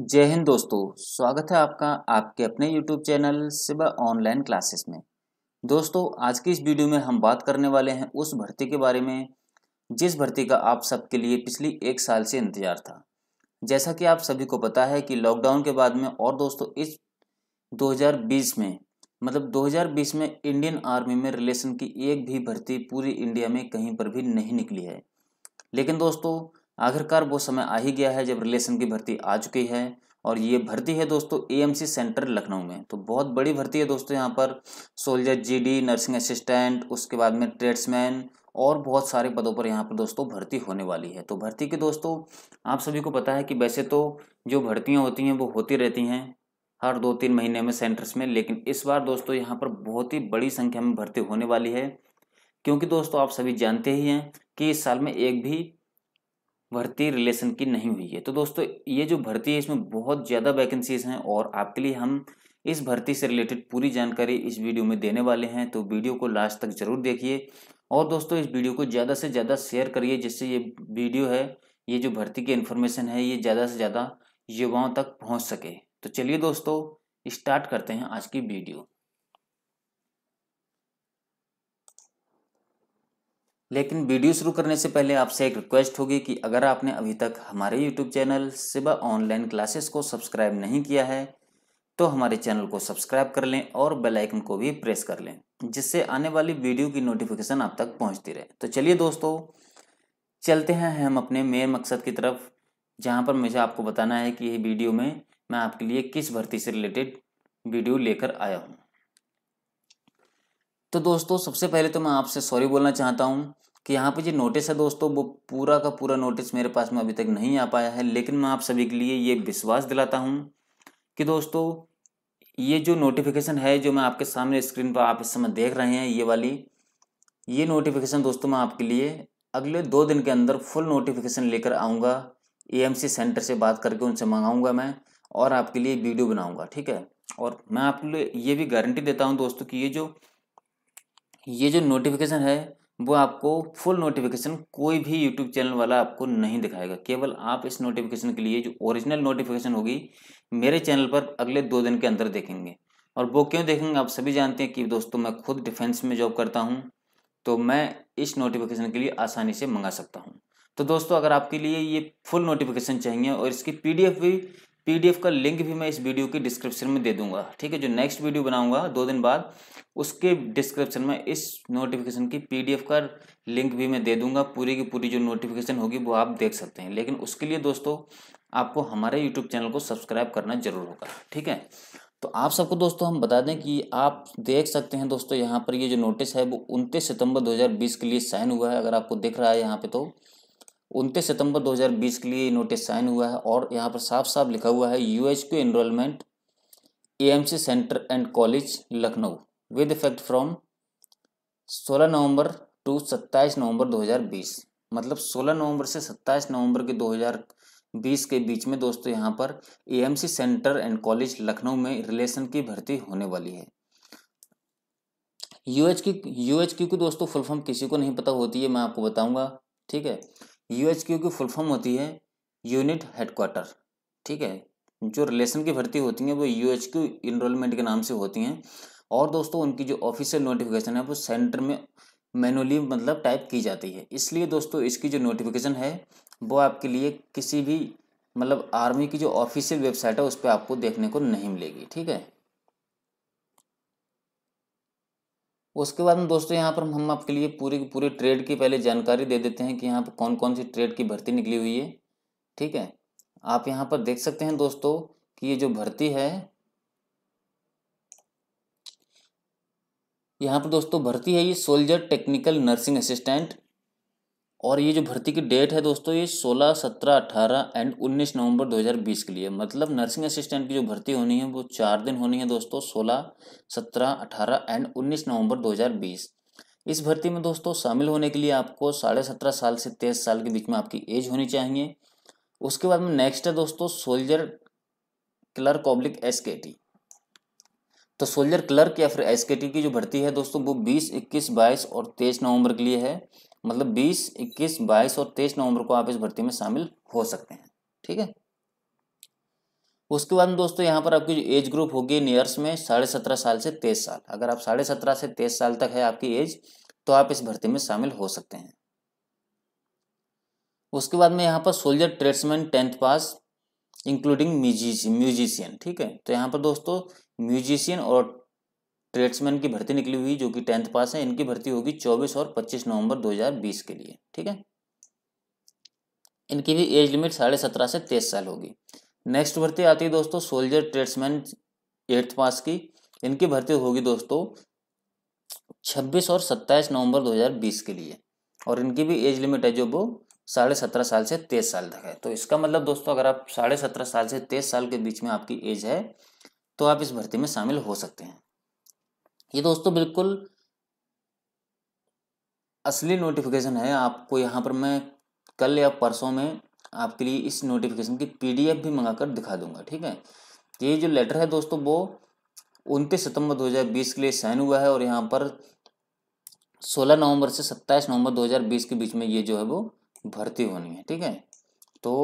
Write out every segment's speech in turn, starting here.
जय हिंद दोस्तों स्वागत है आपका आपके अपने YouTube channel Siba online classes में दोस्तों आज की इस वीडियो में हम बात करने वाले हैं उस भर्ती के बारे में जिस भर्ती का आप सबके लिए पिछली एक साल से इंतज़ार था जैसा कि आप सभी को पता है कि लॉकडाउन के बाद में और दोस्तों इस 2020 में मतलब 2020 में इंडियन आर्मी में रिलेशन की एक भी भर्ती पूरी इंडिया में कहीं पर भी नहीं निकली है लेकिन दोस्तों आखिरकार वो समय आ ही गया है जब रिलेशन की भर्ती आ चुकी है और ये भर्ती है दोस्तों एएमसी सेंटर लखनऊ में तो बहुत बड़ी भर्ती है दोस्तों यहाँ पर सोल्जर जीडी नर्सिंग असिस्टेंट उसके बाद में ट्रेड्समैन और बहुत सारे पदों पर यहाँ पर दोस्तों भर्ती होने वाली है तो भर्ती के दोस्तों आप सभी को पता है कि वैसे तो जो भर्तियाँ होती हैं वो होती रहती हैं हर दो तीन महीने में सेंटर्स में लेकिन इस बार दोस्तों यहाँ पर बहुत ही बड़ी संख्या में भर्ती होने वाली है क्योंकि दोस्तों आप सभी जानते ही हैं कि इस साल में एक भी भर्ती रिलेशन की नहीं हुई है तो दोस्तों ये जो भर्ती है इसमें बहुत ज़्यादा वैकेंसीज हैं और आपके लिए हम इस भर्ती से रिलेटेड पूरी जानकारी इस वीडियो में देने वाले हैं तो वीडियो को लास्ट तक ज़रूर देखिए और दोस्तों इस वीडियो को ज़्यादा से ज़्यादा शेयर करिए जिससे ये वीडियो है ये जो भर्ती की इन्फॉर्मेशन है ये ज़्यादा से ज़्यादा युवाओं तक पहुँच सके तो चलिए दोस्तों स्टार्ट करते हैं आज की वीडियो लेकिन वीडियो शुरू करने से पहले आपसे एक रिक्वेस्ट होगी कि अगर आपने अभी तक हमारे YouTube channel Siba online classes को सब्सक्राइब नहीं किया है तो हमारे चैनल को सब्सक्राइब कर लें और बेल आइकन को भी प्रेस कर लें जिससे आने वाली वीडियो की नोटिफिकेशन आप तक पहुंचती रहे तो चलिए दोस्तों चलते हैं हम अपने मेन मकसद की तरफ जहां पर मुझे आपको बताना है कि ये वीडियो में मैं आपके लिए किस भर्ती से रिलेटेड वीडियो लेकर आया हूँ तो दोस्तों सबसे पहले तो मैं आपसे सॉरी बोलना चाहता हूँ कि यहाँ पे जो नोटिस है दोस्तों वो पूरा का पूरा नोटिस मेरे पास में अभी तक नहीं आ पाया है लेकिन मैं आप सभी के लिए ये विश्वास दिलाता हूँ कि दोस्तों ये जो नोटिफिकेशन है जो मैं आपके सामने स्क्रीन पर आप इस समय देख रहे हैं ये वाली ये नोटिफिकेशन दोस्तों मैं आपके लिए अगले दो दिन के अंदर फुल नोटिफिकेशन लेकर आऊँगा ए सेंटर से बात करके उनसे मंगाऊँगा मैं और आपके लिए वीडियो बनाऊंगा ठीक है और मैं आपके लिए ये भी गारंटी देता हूँ दोस्तों कि ये जो ये जो नोटिफिकेशन है वो आपको फुल नोटिफिकेशन कोई भी यूट्यूब चैनल वाला आपको नहीं दिखाएगा केवल आप इस नोटिफिकेशन के लिए जो ओरिजिनल नोटिफिकेशन होगी मेरे चैनल पर अगले दो दिन के अंदर देखेंगे और वो क्यों देखेंगे आप सभी जानते हैं कि दोस्तों मैं खुद डिफेंस में जॉब करता हूँ तो मैं इस नोटिफिकेशन के लिए आसानी से मंगा सकता हूँ तो दोस्तों अगर आपके लिए ये फुल नोटिफिकेशन चाहिए और इसकी पीडीएफ भी पीडीएफ का लिंक भी मैं इस वीडियो के डिस्क्रिप्शन में दे दूंगा ठीक है जो नेक्स्ट वीडियो बनाऊंगा दो दिन बाद उसके डिस्क्रिप्शन में इस नोटिफिकेशन की पीडीएफ का लिंक भी मैं दे दूंगा पूरी की पूरी जो नोटिफिकेशन होगी वो आप देख सकते हैं लेकिन उसके लिए दोस्तों आपको हमारे यूट्यूब चैनल को सब्सक्राइब करना जरूर होगा ठीक है तो आप सबको दोस्तों हम बता दें कि आप देख सकते हैं दोस्तों यहाँ पर ये जो नोटिस है वो उनतीस सितंबर दो के लिए साइन हुआ है अगर आपको दिख रहा है यहाँ पे तो उनतीस सितंबर 2020 के लिए नोटिस साइन हुआ है और यहाँ पर साफ साफ लिखा हुआ है U H Q enrolment A M C centre and college Lucknow with effect from 16 November to 27 November 2020 मतलब 16 नवंबर से 27 नवंबर के 2020 के बीच में दोस्तों यहाँ पर A centre and college Lucknow में रिलेशन की भर्ती होने वाली है यू एच की यू एच क्यू की दोस्तों फुल फॉर्म किसी को नहीं पता होती है मैं आपको बताऊंगा ठीक है यू एच क्यू की फुल फॉर्म होती है यूनिट हेडक्वार्टर ठीक है जो रिलेशन की भर्ती होती हैं वो यू एच क्यू इनरोलमेंट के नाम से होती हैं और दोस्तों उनकी जो ऑफिशियल नोटिफिकेशन है वो सेंटर में मैनुअली मतलब टाइप की जाती है इसलिए दोस्तों इसकी जो नोटिफिकेशन है वो आपके लिए किसी भी मतलब आर्मी की जो ऑफिशियल वेबसाइट है उस पर आपको देखने को नहीं मिलेगी ठीक है उसके बाद में दोस्तों यहाँ पर हम आपके लिए पूरी पूरे ट्रेड की पहले जानकारी दे देते हैं कि यहाँ पर कौन कौन सी ट्रेड की भर्ती निकली हुई है ठीक है आप यहाँ पर देख सकते हैं दोस्तों कि ये जो भर्ती है यहाँ पर दोस्तों भर्ती है ये सोल्जर टेक्निकल नर्सिंग असिस्टेंट और ये जो भर्ती की डेट है दोस्तों ये 16, 17, 18 एंड 19 नवंबर 2020 के लिए मतलब नर्सिंग असिस्टेंट की जो भर्ती होनी है वो चार दिन होनी है दोस्तों 16, 17, 18 एंड 19 नवंबर 2020 इस भर्ती में दोस्तों शामिल होने के लिए आपको साढ़े सत्रह साल से तेईस साल के बीच में आपकी एज होनी चाहिए उसके बाद में नेक्स्ट है दोस्तों सोल्जर क्लर्क ऑब्लिक एस तो सोल्जर क्लर्क या फिर एस की जो भर्ती है दोस्तों वो बीस इक्कीस बाईस और तेईस नवम्बर के लिए है मतलब 20, 21, 22 और 23 नवंबर को आप इस भर्ती में शामिल हो सकते हैं ठीक है उसके बाद दोस्तों यहाँ पर आपकी एज ग्रुप होगी नियर्स में साढ़े सत्रह साल से तेईस साल अगर आप साढ़े सत्रह से तेईस साल तक है आपकी एज तो आप इस भर्ती में शामिल हो सकते हैं उसके बाद में यहाँ पर soldier tradesman tenth pass including musician ठीक है तो यहाँ पर दोस्तों म्यूजिशियन और ट्रेड्समैन की भर्ती निकली हुई जो कि टेंथ पास है इनकी भर्ती होगी 24 और 25 नवंबर 2020 के लिए ठीक है इनकी भी एज लिमिट साढ़े सत्रह से तेईस साल होगी नेक्स्ट भर्ती आती है दोस्तों सोल्जर ट्रेड्समैन एट्थ पास की इनकी भर्ती होगी दोस्तों 26 और 27 नवंबर 2020 के लिए और इनकी भी एज लिमिट है जो वो साढ़े सत्रह साल से तेईस साल तक है तो इसका मतलब दोस्तों अगर आप साढ़े सत्रह साल से तेईस साल के बीच में आपकी एज है तो आप इस भर्ती में शामिल हो सकते हैं ये दोस्तों बिल्कुल असली नोटिफिकेशन है आपको यहाँ पर मैं कल या परसों में आपके लिए इस नोटिफिकेशन की पीडीएफ भी मंगा कर दिखा दूंगा ठीक है ये जो लेटर है दोस्तों वो उनतीस सितंबर 2020 के लिए साइन हुआ है और यहाँ पर 16 नवंबर से 27 नवंबर 2020 के बीच में ये जो है वो भर्ती होनी है ठीक है तो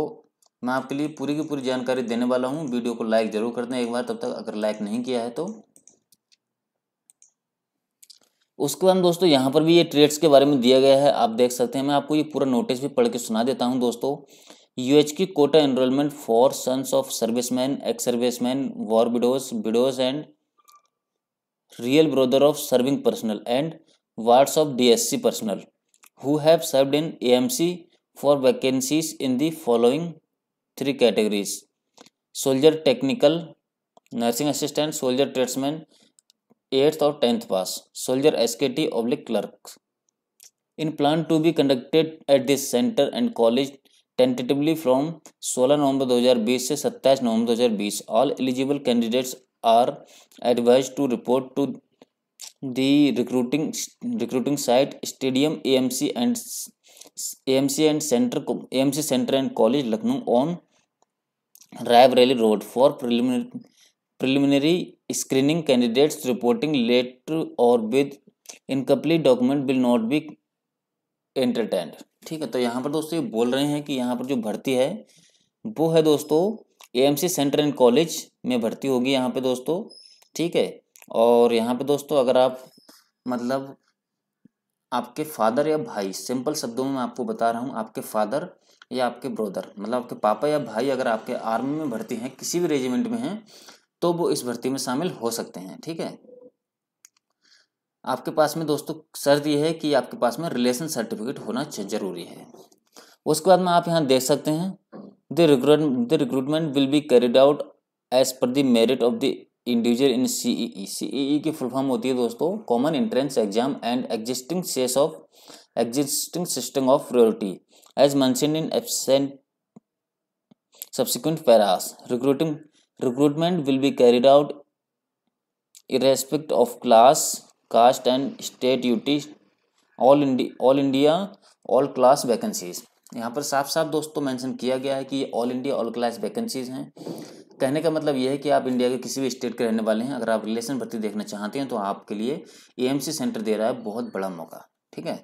मैं आपके लिए पूरी की पूरी जानकारी देने वाला हूँ वीडियो को लाइक जरूर कर दें एक बार तब तक अगर लाइक नहीं किया है तो उसके बाद दोस्तों यहाँ पर भी ये ट्रेड्स के बारे में दिया गया है आप देख सकते हैं मैं आपको ये पूरा नोटिस भी पढ़ के सुना देता हूँ दोस्तों यू एच की quota enrolment for sons of serviceman ex serviceman war widows widows and real brother of serving personnel and wards of D S C personnel who have served in A M C for vacancies in the following three categories soldier technical nursing assistant soldier tradesman eighth और tenth pass soldier S K T oblique clerk in plan to be conducted at this centre and college tentatively from सोलह नवंबर दो हजार बीस से सत्ताईस नवंबर दो हजार बीस all eligible candidates are advise to report to the recruiting recruiting site stadium A M C and A M C and centre A M C centre and college Lucknow on Raebareli road for preliminary preliminary screening candidates reporting letter और with incomplete document will not be entertained ठीक है तो यहाँ पर दोस्तों ये बोल रहे हैं कि यहाँ पर जो भर्ती है वो है दोस्तों एएमसी सेंटर एंड कॉलेज में भर्ती होगी यहाँ पे दोस्तों ठीक है और यहाँ पे दोस्तों अगर आप मतलब आपके फादर या भाई सिंपल शब्दों में आपको बता रहा हूँ आपके फादर या आपके ब्रदर मतलब आपके पापा या भाई अगर आपके आर्मी में भर्ती हैं किसी भी रेजिमेंट में हैं तो वो इस भर्ती में शामिल हो सकते हैं ठीक है आपके पास में दोस्तों शर्त यह है कि आपके पास में रिलेशन सर्टिफिकेट होना जरूरी है उसके बाद में आप यहाँ देख सकते हैं the recruit the recruitment will be carried out as per the merit of the individual in C E C E की फुल फॉर्म होती है दोस्तों common entrance exam and existing cess of existing system of priority as मैं in absent subsequent paras recruiting recruitment will be carried out irrespective of class caste and state UT all India all india all class vacancies यहाँ पर साफ साफ दोस्तों mention किया गया है कि all India all class vacancies हैं कहने का मतलब यह है कि आप इंडिया के किसी भी स्टेट के रहने वाले हैं अगर आप रिलेशन भर्ती देखना चाहते हैं तो आपके लिए एएमसी सेंटर दे रहा है बहुत बड़ा मौका ठीक है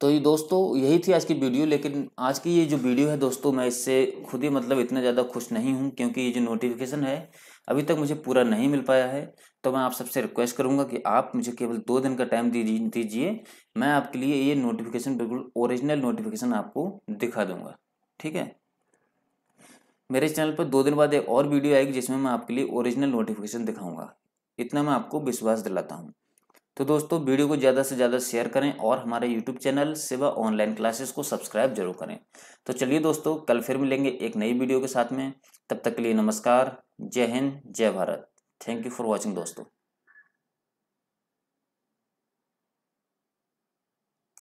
तो ये दोस्तों यही थी आज की वीडियो लेकिन आज की ये जो वीडियो है दोस्तों मैं इससे खुद ही मतलब इतना ज़्यादा खुश नहीं हूँ क्योंकि ये जो नोटिफिकेशन है अभी तक मुझे पूरा नहीं मिल पाया है तो मैं आप सबसे रिक्वेस्ट करूँगा कि आप मुझे केवल दो दिन का टाइम दीजिए मैं आपके लिए ये नोटिफिकेशन बिल्कुल ओरिजिनल नोटिफिकेशन आपको दिखा दूँगा ठीक है मेरे चैनल पर दो दिन बाद एक और वीडियो आएगी जिसमें मैं आपके लिए ओरिजिनल नोटिफिकेशन दिखाऊंगा इतना मैं आपको विश्वास दिलाता हूँ तो दोस्तों वीडियो को ज़्यादा से ज़्यादा शेयर करें और हमारे YouTube channel Seva online classes को सब्सक्राइब जरूर करें तो चलिए दोस्तों कल फिर मिलेंगे एक नई वीडियो के साथ में तब तक के लिए नमस्कार जय हिंद जय Bharat thank you for watching दोस्तों